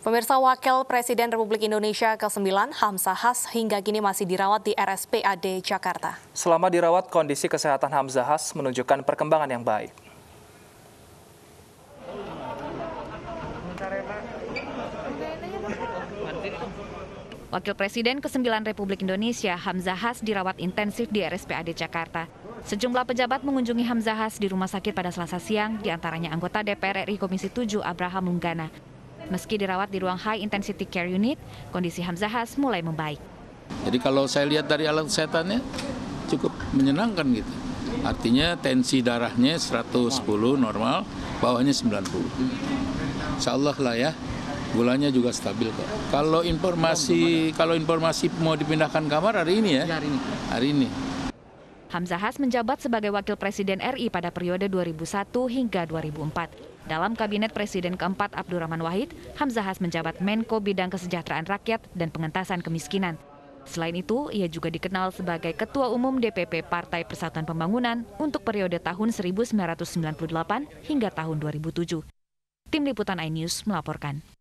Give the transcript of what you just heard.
Pemirsa Wakil Presiden Republik Indonesia ke-9 Hamzah Has hingga kini masih dirawat di RSPAD Jakarta. Selama dirawat, kondisi kesehatan Hamzah Has menunjukkan perkembangan yang baik. Wakil Presiden ke-9 Republik Indonesia Hamzah Has dirawat intensif di RSPAD Jakarta. Sejumlah pejabat mengunjungi Hamzah Has di rumah sakit pada selasa siang, diantaranya anggota DPR RI Komisi 7 Abraham Lunggana. Meski dirawat di ruang High Intensity Care Unit, kondisi Hamzahas mulai membaik. Jadi kalau saya lihat dari alat kesehatannya cukup menyenangkan gitu. Artinya tensi darahnya 110 normal, bawahnya 90. Insya Allah lah ya, gulanya juga stabil kok. Kalau informasi kalau informasi mau dipindahkan kamar hari ini ya? Iya, hari ini. Hari ini. Hamzah Has menjabat sebagai Wakil Presiden RI pada periode 2001 hingga 2004. Dalam kabinet Presiden keempat Abdurrahman Wahid, Hamzah Has menjabat Menko Bidang Kesejahteraan Rakyat dan Pengentasan Kemiskinan. Selain itu, ia juga dikenal sebagai Ketua Umum DPP Partai Persatuan Pembangunan untuk periode tahun 1998 hingga tahun 2007. Tim Liputan iNews melaporkan.